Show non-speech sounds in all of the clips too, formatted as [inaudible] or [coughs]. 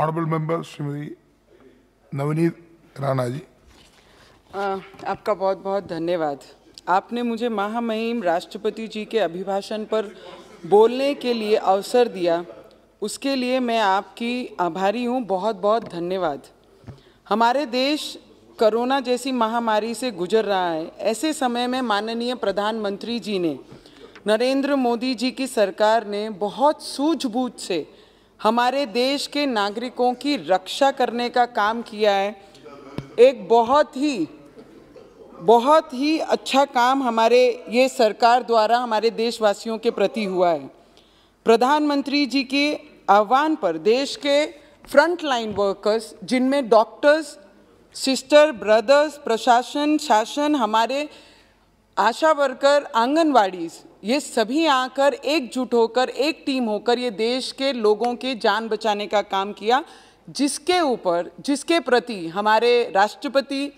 honourable member Shrimati Navneet Rana ji आ, आपका बहुत बहुत धन्यवाद आपने मुझे महामहिम राष्ट्रपति जी के अभिभाषण पर बोलने के लिए अवसर दिया उसके लिए मैं आपकी आभारी हूँ बहुत बहुत धन्यवाद हमारे देश कोरोना जैसी महामारी से गुजर रहा है ऐसे समय में माननीय प्रधानमंत्री जी ने नरेंद्र मोदी जी की सरकार ने बहुत सूझबूझ से हमारे देश के नागरिकों की रक्षा करने का काम किया है एक बहुत ही बहुत ही अच्छा काम हमारे ये सरकार द्वारा हमारे देशवासियों के प्रति हुआ है प्रधानमंत्री जी के आह्वान पर देश के फ्रंटलाइन वर्कर्स जिनमें डॉक्टर्स सिस्टर ब्रदर्स प्रशासन शासन हमारे आशा वर्कर आंगनवाड़ीज ये सभी आकर एकजुट होकर एक टीम होकर ये देश के लोगों की जान बचाने का काम किया जिसके ऊपर जिसके प्रति हमारे राष्ट्रपति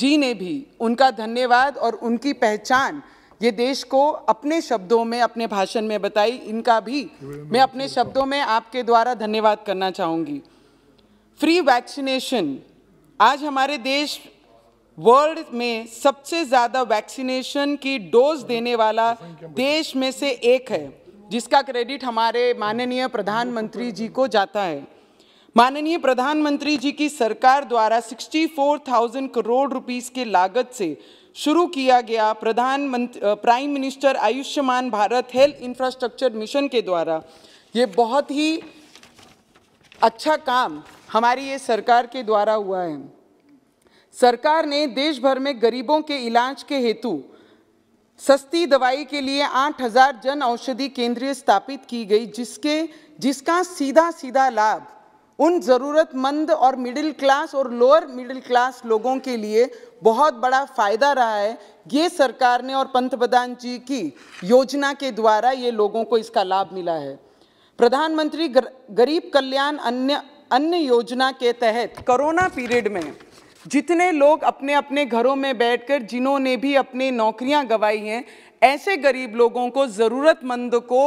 जी ने भी उनका धन्यवाद और उनकी पहचान ये देश को अपने शब्दों में अपने भाषण में बताई इनका भी मैं अपने शब्दों में आपके द्वारा धन्यवाद करना चाहूँगी फ्री वैक्सीनेशन आज हमारे देश वर्ल्ड में सबसे ज़्यादा वैक्सीनेशन की डोज देने वाला देश में से एक है जिसका क्रेडिट हमारे माननीय प्रधानमंत्री जी को जाता है माननीय प्रधानमंत्री जी की सरकार द्वारा 64,000 करोड़ रुपीस के लागत से शुरू किया गया प्रधानमंत्री prime minister Ayushman Bharat health infrastructure mission के द्वारा ये बहुत ही अच्छा काम हमारी ये सरकार के द्वारा हुआ है सरकार ने देश भर में गरीबों के इलाज के हेतु सस्ती दवाई के लिए 8000 जन औषधि केंद्र स्थापित की गई जिसके जिसका सीधा सीधा लाभ उन ज़रूरतमंद और मिडिल क्लास और लोअर मिडिल क्लास लोगों के लिए बहुत बड़ा फायदा रहा है ये सरकार ने और पंत प्रधान जी की योजना के द्वारा ये लोगों को इसका लाभ मिला है प्रधानमंत्री गरीब कल्याण अन्य अन्य योजना के तहत कोरोना पीरियड में जितने लोग अपने अपने घरों में बैठकर जिन्होंने भी अपनी नौकरियां गवाई हैं ऐसे गरीब लोगों को ज़रूरतमंद को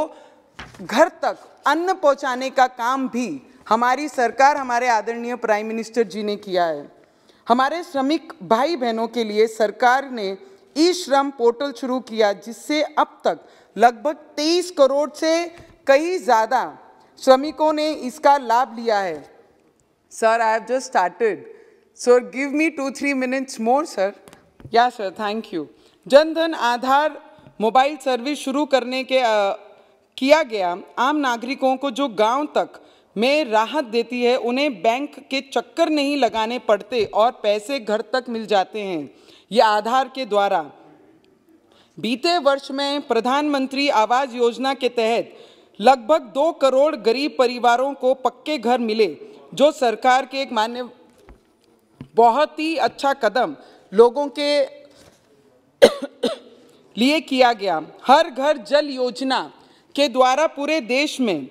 घर तक अन्न पहुंचाने का काम भी हमारी सरकार हमारे आदरणीय प्राइम मिनिस्टर जी ने किया है हमारे श्रमिक भाई बहनों के लिए सरकार ने ई श्रम पोर्टल शुरू किया जिससे अब तक लगभग 23 करोड़ से कई ज़्यादा श्रमिकों ने इसका लाभ लिया है sir I have just started sir give me two three minutes more sir या sir thank you Jan Dhan Aadhaar mobile service शुरू करने के आ, किया गया आम नागरिकों को जो गांव तक में राहत देती है उन्हें बैंक के चक्कर नहीं लगाने पड़ते और पैसे घर तक मिल जाते हैं ये आधार के द्वारा बीते वर्ष में प्रधानमंत्री आवास योजना के तहत लगभग दो करोड़ गरीब परिवारों को पक्के घर मिले जो सरकार के एक मान्य बहुत ही अच्छा कदम लोगों के [coughs] लिए किया गया हर घर जल योजना के द्वारा पूरे देश में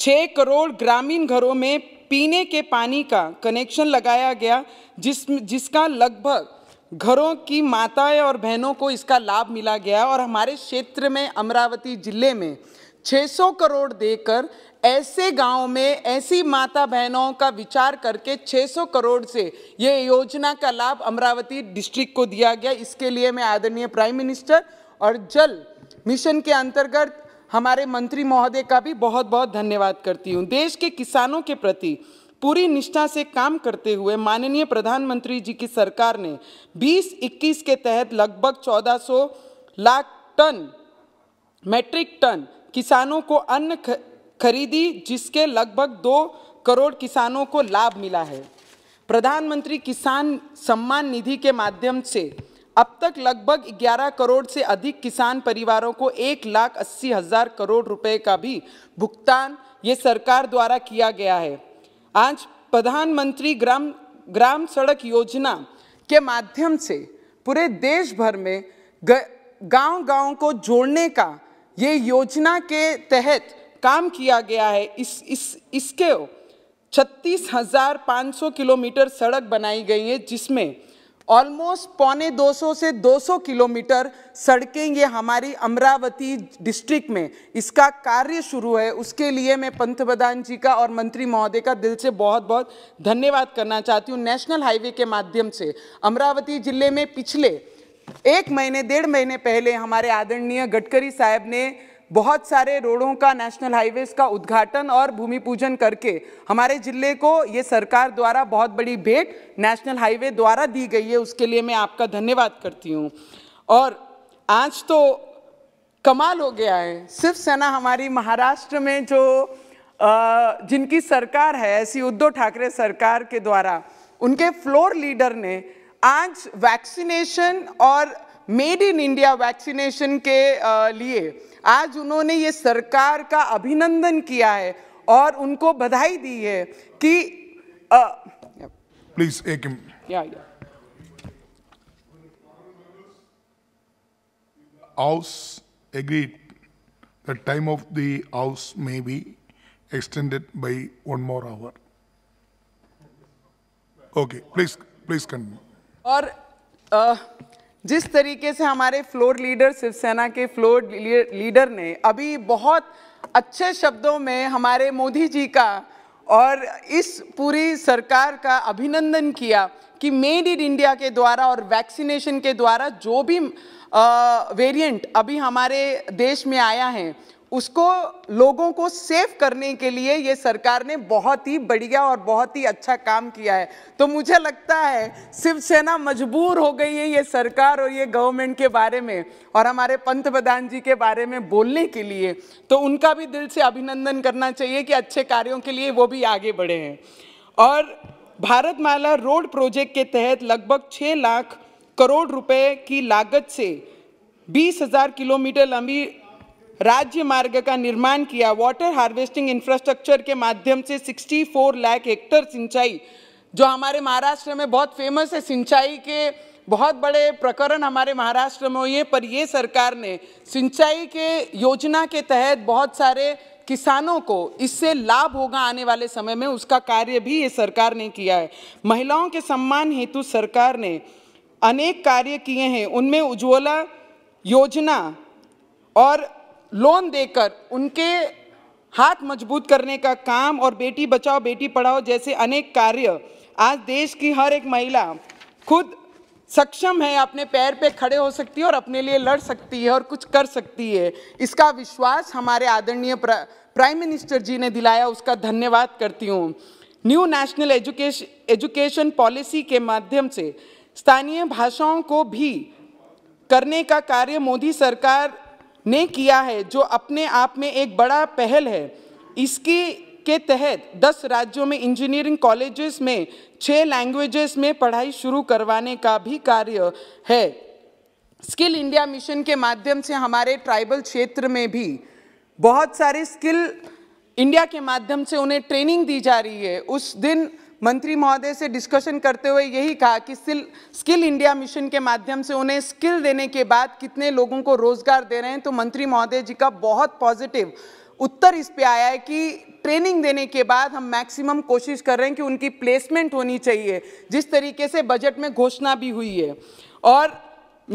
छः करोड़ ग्रामीण घरों में पीने के पानी का कनेक्शन लगाया गया जिस जिसका लगभग घरों की माताएं और बहनों को इसका लाभ मिला गया और हमारे क्षेत्र में अमरावती ज़िले में 600 करोड़ देकर ऐसे गांव में ऐसी माता बहनों का विचार करके 600 करोड़ से ये योजना का लाभ अमरावती डिस्ट्रिक्ट को दिया गया इसके लिए मैं आदरणीय प्राइम मिनिस्टर और जल मिशन के अंतर्गत हमारे मंत्री महोदय का भी बहुत बहुत धन्यवाद करती हूँ देश के किसानों के प्रति पूरी निष्ठा से काम करते हुए माननीय प्रधानमंत्री जी की सरकार ने 2021 के तहत लगभग 1400 लाख टन मैट्रिक टन किसानों को अन्न खरीदी जिसके लगभग दो करोड़ किसानों को लाभ मिला है प्रधानमंत्री किसान सम्मान निधि के माध्यम से अब तक लगभग 11 करोड़ से अधिक किसान परिवारों को एक लाख अस्सी हज़ार करोड़ रुपए का भी भुगतान ये सरकार द्वारा किया गया है आज प्रधानमंत्री ग्राम ग्राम सड़क योजना के माध्यम से पूरे देश भर में गांव-गांव को जोड़ने का ये योजना के तहत काम किया गया है इस इस इसके छत्तीस हज़ार पाँच सौ किलोमीटर सड़क बनाई गई है जिसमें ऑलमोस्ट पौने 200 से 200 किलोमीटर सड़कें ये हमारी अमरावती डिस्ट्रिक्ट में इसका कार्य शुरू है उसके लिए मैं पंथ प्रधान जी का और मंत्री महोदय का दिल से बहुत बहुत धन्यवाद करना चाहती हूँ नेशनल हाईवे के माध्यम से अमरावती जिले में पिछले एक महीने डेढ़ महीने पहले हमारे आदरणीय गडकरी साहब ने बहुत सारे रोडों का नेशनल हाईवेज का उद्घाटन और भूमि पूजन करके हमारे ज़िले को ये सरकार द्वारा बहुत बड़ी भेंट नेशनल हाईवे द्वारा दी गई है उसके लिए मैं आपका धन्यवाद करती हूँ और आज तो कमाल हो गया है शिवसेना हमारी महाराष्ट्र में जो जिनकी सरकार है ऐसी उद्धव ठाकरे सरकार के द्वारा उनके फ्लोर लीडर ने आज वैक्सीनेशन और मेड इन इंडिया वैक्सीनेशन के लिए आज उन्होंने ये सरकार का अभिनंदन किया है और उनको बधाई दी है कि प्लीज एक या house agree the time of the house may be extended by one more hour okay please please continue और जिस तरीके से हमारे फ्लोर लीडर शिवसेना के फ्लोर लीडर ने अभी बहुत अच्छे शब्दों में हमारे मोदी जी का और इस पूरी सरकार का अभिनंदन किया कि मेड इन इंडिया के द्वारा और वैक्सीनेशन के द्वारा जो भी वेरिएंट अभी हमारे देश में आया है उसको लोगों को सेव करने के लिए ये सरकार ने बहुत ही बढ़िया और बहुत ही अच्छा काम किया है तो मुझे लगता है शिवसेना मजबूर हो गई है ये सरकार और ये गवर्नमेंट के बारे में और हमारे पंत प्रधान जी के बारे में बोलने के लिए तो उनका भी दिल से अभिनंदन करना चाहिए कि अच्छे कार्यों के लिए वो भी आगे बढ़े हैं और भारत माला रोड प्रोजेक्ट के तहत लगभग छः लाख करोड़ रुपये की लागत से बीस हज़ार किलोमीटर लंबी राज्य मार्ग का निर्माण किया वाटर हार्वेस्टिंग इंफ्रास्ट्रक्चर के माध्यम से 64 लाख हेक्टर सिंचाई जो हमारे महाराष्ट्र में बहुत फेमस है सिंचाई के बहुत बड़े प्रकरण हमारे महाराष्ट्र में हुए पर ये सरकार ने सिंचाई के योजना के तहत बहुत सारे किसानों को इससे लाभ होगा आने वाले समय में उसका कार्य भी ये सरकार ने किया है महिलाओं के सम्मान हेतु सरकार ने अनेक कार्य किए हैं उनमें उज्ज्वला योजना और लोन देकर उनके हाथ मजबूत करने का काम और बेटी बचाओ बेटी पढ़ाओ जैसे अनेक कार्य आज देश की हर एक महिला खुद सक्षम है अपने पैर पे खड़े हो सकती है और अपने लिए लड़ सकती है और कुछ कर सकती है इसका विश्वास हमारे आदरणीय प्राइम मिनिस्टर जी ने दिलाया उसका धन्यवाद करती हूँ new national education education policy के माध्यम से स्थानीय भाषाओं को भी करने का कार्य मोदी सरकार ने किया है जो अपने आप में एक बड़ा पहल है इसकी के तहत 10 राज्यों में इंजीनियरिंग कॉलेजेस में छः लैंग्वेजेस में पढ़ाई शुरू करवाने का भी कार्य है स्किल इंडिया मिशन के माध्यम से हमारे ट्राइबल क्षेत्र में भी बहुत सारे स्किल इंडिया के माध्यम से उन्हें ट्रेनिंग दी जा रही है उस दिन मंत्री महोदय से डिस्कशन करते हुए यही कहा कि स्किल इंडिया मिशन के माध्यम से उन्हें स्किल देने के बाद कितने लोगों को रोजगार दे रहे हैं तो मंत्री महोदय जी का बहुत पॉजिटिव उत्तर इस पे आया है कि ट्रेनिंग देने के बाद हम मैक्सिमम कोशिश कर रहे हैं कि उनकी प्लेसमेंट होनी चाहिए जिस तरीके से बजट में घोषणा भी हुई है और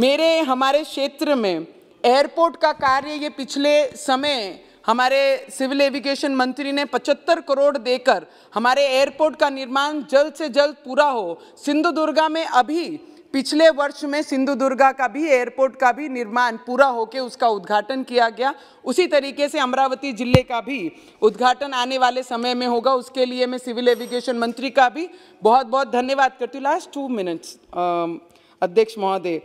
मेरे हमारे क्षेत्र में एयरपोर्ट का कार्य ये पिछले समय हमारे सिविल एविगेशन मंत्री ने 75 करोड़ देकर हमारे एयरपोर्ट का निर्माण जल्द से जल्द पूरा हो सिंधुदुर्गा में अभी पिछले वर्ष में सिंधुदुर्गा का भी एयरपोर्ट का भी निर्माण पूरा होकर उसका उद्घाटन किया गया उसी तरीके से अमरावती जिले का भी उद्घाटन आने वाले समय में होगा उसके लिए मैं सिविल एविगेशन मंत्री का भी बहुत बहुत धन्यवाद करती हूँ लास्ट टू मिनट्स अध्यक्ष महोदय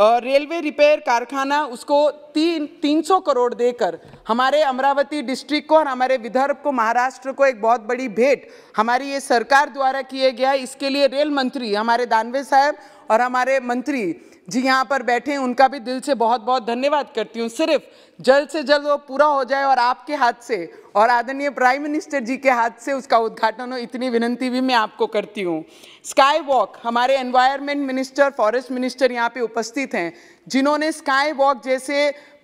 रेलवे रिपेयर कारखाना उसको तीन तीन सौ करोड़ देकर हमारे अमरावती डिस्ट्रिक्ट को और हमारे विदर्भ को महाराष्ट्र को एक बहुत बड़ी भेंट हमारी ये सरकार द्वारा किए गया इसके लिए रेल मंत्री हमारे दानवे साहब और हमारे मंत्री जी यहाँ पर बैठे हैं उनका भी दिल से बहुत बहुत धन्यवाद करती हूँ सिर्फ जल्द से जल्द वो पूरा हो जाए और आपके हाथ से और आदरणीय प्राइम मिनिस्टर जी के हाथ से उसका उद्घाटन हो इतनी विनंती भी मैं आपको करती हूँ स्काई वॉक हमारे एनवायरमेंट मिनिस्टर फॉरेस्ट मिनिस्टर यहाँ पे उपस्थित हैं जिन्होंने स्काई वॉक जैसे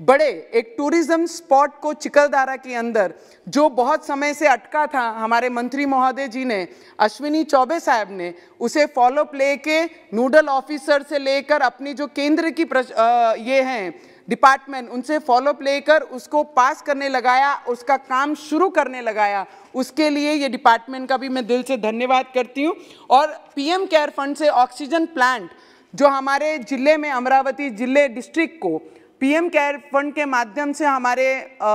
बड़े एक टूरिज्म स्पॉट को चिकलदारा के अंदर जो बहुत समय से अटका था हमारे मंत्री महोदय जी ने अश्विनी चौबे साहब ने उसे फॉलोअप लेके नोडल ऑफिसर से लेकर अपनी जो केंद्र की आ, ये हैं डिपार्टमेंट उनसे फॉलोअप लेकर उसको पास करने लगाया उसका काम शुरू करने लगाया उसके लिए ये डिपार्टमेंट का भी मैं दिल से धन्यवाद करती हूँ और पीएम केयर फंड से ऑक्सीजन प्लांट जो हमारे ज़िले में अमरावती ज़िले डिस्ट्रिक्ट को पीएम केयर फंड के माध्यम से हमारे आ,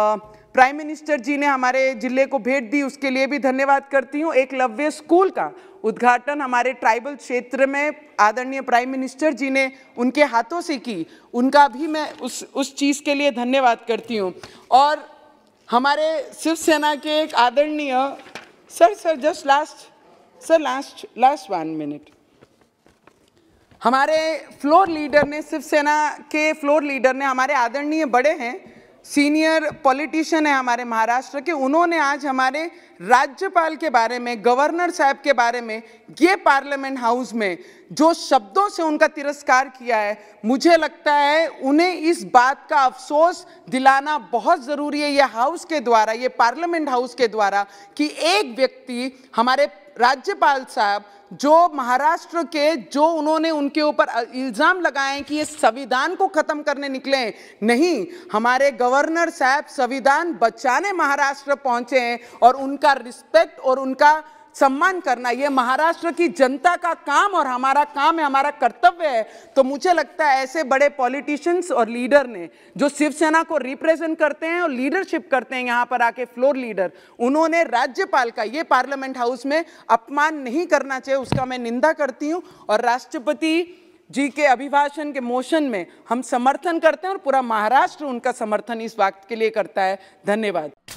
प्राइम मिनिस्टर जी ने हमारे जिले को भेंट दी उसके लिए भी धन्यवाद करती हूँ एक लव्य स्कूल का उद्घाटन हमारे ट्राइबल क्षेत्र में आदरणीय प्राइम मिनिस्टर जी ने उनके हाथों से की उनका भी मैं उस उस चीज़ के लिए धन्यवाद करती हूँ और हमारे शिवसेना के एक आदरणीय sir sir just last sir last last one minute हमारे फ्लोर लीडर ने शिवसेना के फ्लोर लीडर ने हमारे आदरणीय बड़े हैं सीनियर पॉलिटिशियन है हमारे महाराष्ट्र के उन्होंने आज हमारे राज्यपाल के बारे में गवर्नर साहब के बारे में ये पार्लियामेंट हाउस में जो शब्दों से उनका तिरस्कार किया है मुझे लगता है उन्हें इस बात का अफसोस दिलाना बहुत ज़रूरी है ये हाउस के द्वारा ये पार्लियामेंट हाउस के द्वारा कि एक व्यक्ति हमारे राज्यपाल साहब जो महाराष्ट्र के जो उन्होंने उनके ऊपर इल्ज़ाम लगाए कि ये संविधान को ख़त्म करने निकले हैं नहीं हमारे गवर्नर साहब संविधान बचाने महाराष्ट्र पहुंचे हैं और उनका रिस्पेक्ट और उनका सम्मान करना ये महाराष्ट्र की जनता का काम और हमारा काम है हमारा कर्तव्य है तो मुझे लगता है ऐसे बड़े पॉलिटिशियंस और लीडर ने जो शिवसेना को रिप्रेजेंट करते हैं और लीडरशिप करते हैं यहाँ पर आके फ्लोर लीडर उन्होंने राज्यपाल का ये पार्लियामेंट हाउस में अपमान नहीं करना चाहिए उसका मैं निंदा करती हूँ और राष्ट्रपति जी के अभिभाषण के मोशन में हम समर्थन करते हैं और पूरा महाराष्ट्र उनका समर्थन इस वक्त के लिए करता है धन्यवाद